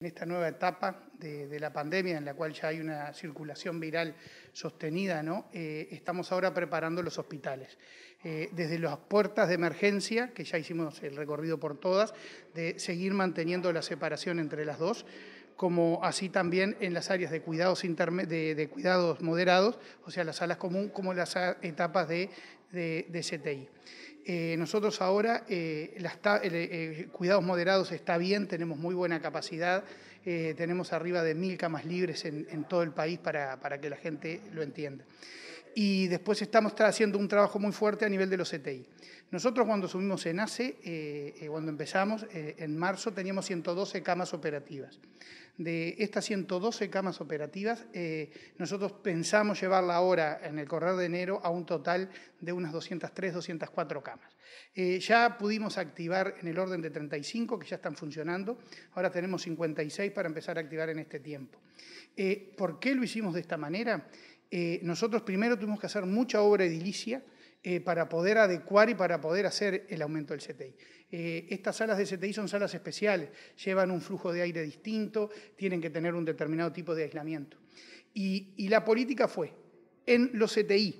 en esta nueva etapa de, la pandemia, en la cual ya hay una circulación viral sostenida, ¿no? Eh, estamos ahora preparando los hospitales. Eh, desde las puertas de emergencia, que ya hicimos el recorrido por todas, de seguir manteniendo la separación entre las dos, como así también en las áreas de cuidados, de cuidados moderados, o sea, las salas común, como las etapas de, de CTI. Eh, nosotros ahora, eh, eh, cuidados moderados está bien, tenemos muy buena capacidad, tenemos arriba de mil camas libres en, todo el país para que la gente lo entienda y después estamos haciendo un trabajo muy fuerte a nivel de los CTI. E nosotros cuando subimos en ACE, eh, eh, cuando empezamos eh, en marzo, teníamos 112 camas operativas. De estas 112 camas operativas, nosotros pensamos llevarla ahora, en el correr de enero, a un total de unas 203, 204 camas. ya pudimos activar en el orden de 35 que ya están funcionando, ahora tenemos 56 para empezar a activar en este tiempo. ¿Por qué lo hicimos de esta manera? Eh, nosotros primero tuvimos que hacer mucha obra edilicia eh, para poder adecuar y para poder hacer el aumento del CTI. Eh, estas salas de CTI son salas especiales, llevan un flujo de aire distinto, tienen que tener un determinado tipo de aislamiento. Y, y la política fue, en los CTI,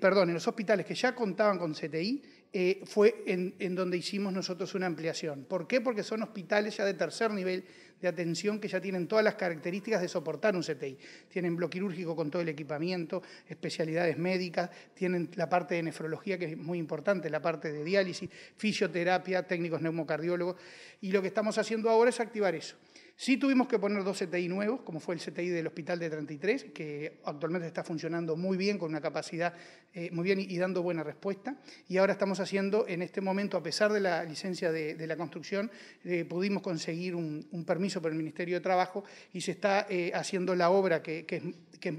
perdón, en los hospitales que ya contaban con CTI, eh, fue en, donde hicimos nosotros una ampliación. ¿Por qué? Porque son hospitales ya de tercer nivel de atención que ya tienen todas las características de soportar un CTI. Tienen bloque quirúrgico con todo el equipamiento, especialidades médicas, tienen la parte de nefrología que es muy importante, la parte de diálisis, fisioterapia, técnicos neumocardiólogos. Y lo que estamos haciendo ahora es activar eso. Sí tuvimos que poner dos CTI nuevos, como fue el CTI del Hospital de 33, que actualmente está funcionando muy bien, con una capacidad eh, muy bien y, dando buena respuesta. Y ahora estamos haciendo, en este momento, a pesar de la licencia de, la construcción, eh, pudimos conseguir un, permiso por el Ministerio de Trabajo y se está eh, haciendo la obra que,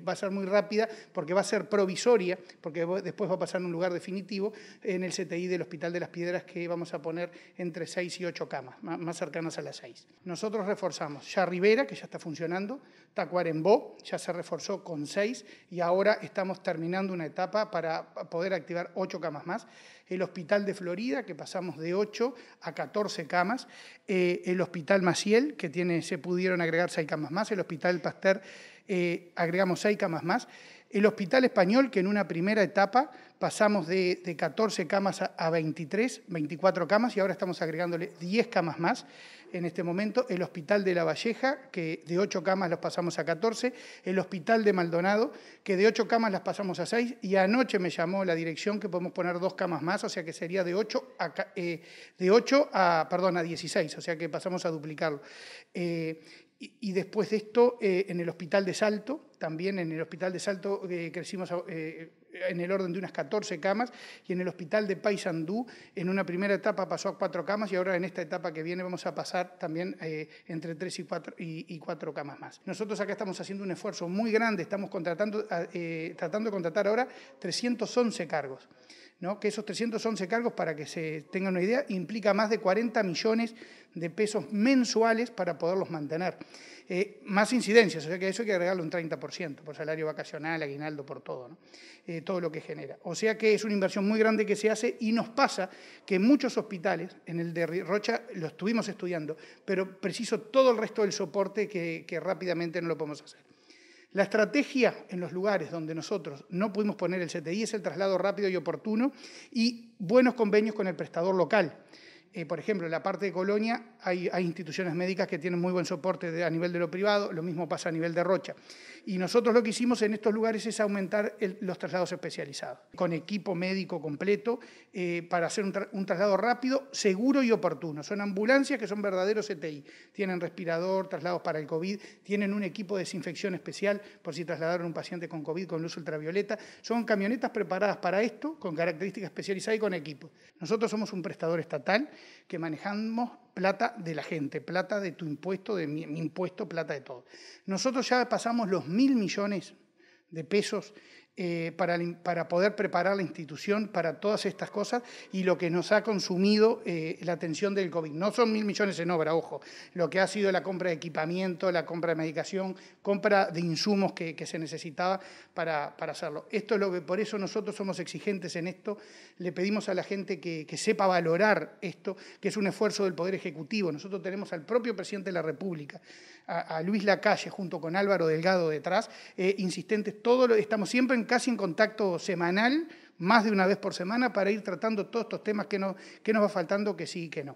va a ser muy rápida, porque va a ser provisoria, porque después va a pasar en un lugar definitivo, en el CTI del Hospital de las Piedras, que vamos a poner entre 6 y 8 camas, más, cercanas a las 6. Nosotros reforzamos ya Rivera, que ya está funcionando, Tacuarembó, ya se reforzó con seis y ahora estamos terminando una etapa para poder activar ocho camas más. El Hospital de Florida, que pasamos de ocho a catorce camas. Eh, el Hospital Maciel, que tiene, se pudieron agregar seis camas más. El Hospital Pasteur, eh, agregamos seis camas más. El Hospital Español, que en una primera etapa pasamos de, 14 camas a, 23, 24 camas, y ahora estamos agregándole 10 camas más en este momento. El Hospital de La Valleja, que de 8 camas los pasamos a 14. El Hospital de Maldonado, que de 8 camas las pasamos a 6. Y anoche me llamó la dirección que podemos poner 2 camas más, o sea que sería de 8 a, eh, de 8 a, perdón, a 16, o sea que pasamos a duplicarlo. Eh, y, después de esto, eh, en el Hospital de Salto, también en el Hospital de Salto eh, crecimos eh, en el orden de unas 14 camas, y en el Hospital de Paysandú, en una primera etapa pasó a cuatro camas, y ahora en esta etapa que viene vamos a pasar también entre tres y cuatro, cuatro camas más. Nosotros acá estamos haciendo un esfuerzo muy grande, estamos contratando, tratando de contratar ahora 311 cargos que esos 311 cargos, para que se tengan una idea, implica más de 40 millones de pesos mensuales para poderlos mantener. Eh, más incidencias, o sea que eso hay que agregarle un 30%, por salario vacacional, aguinaldo, por todo, eh, todo lo que genera. O sea que es una inversión muy grande que se hace y nos pasa que muchos hospitales, en el de Rocha lo estuvimos estudiando, pero preciso todo el resto del soporte que rápidamente no lo podemos hacer. La estrategia en los lugares donde nosotros no pudimos poner el CTI es el traslado rápido y oportuno y buenos convenios con el prestador local. Eh, por ejemplo, en la parte de Colonia hay, instituciones médicas que tienen muy buen soporte a nivel de lo privado, lo mismo pasa a nivel de Rocha. Y nosotros lo que hicimos en estos lugares es aumentar los traslados especializados, con equipo médico completo, eh, para hacer un, traslado rápido, seguro y oportuno. Son ambulancias que son verdaderos E.T.I. tienen respirador, traslados para el COVID, tienen un equipo de desinfección especial por si trasladaron un paciente con COVID con luz ultravioleta. Son camionetas preparadas para esto, con características especializadas y con equipo. Nosotros somos un prestador estatal que manejamos plata de la gente, plata de tu impuesto, de mi, impuesto, plata de todo. Nosotros ya pasamos los mil millones de pesos eh, para, poder preparar la institución para todas estas cosas y lo que nos ha consumido eh, la atención del COVID. No son mil millones en obra, ojo, lo que ha sido la compra de equipamiento, la compra de medicación, compra de insumos que, se necesitaba para, para, hacerlo. Esto es lo que por eso nosotros somos exigentes en esto, le pedimos a la gente que, sepa valorar esto, que es un esfuerzo del Poder Ejecutivo. Nosotros tenemos al propio presidente de la República, a, Luis Lacalle, junto con Álvaro Delgado detrás, eh, insistentes, todos estamos siempre en casi en contacto semanal, más de una vez por semana, para ir tratando todos estos temas que, no, que nos va faltando, que sí y que no.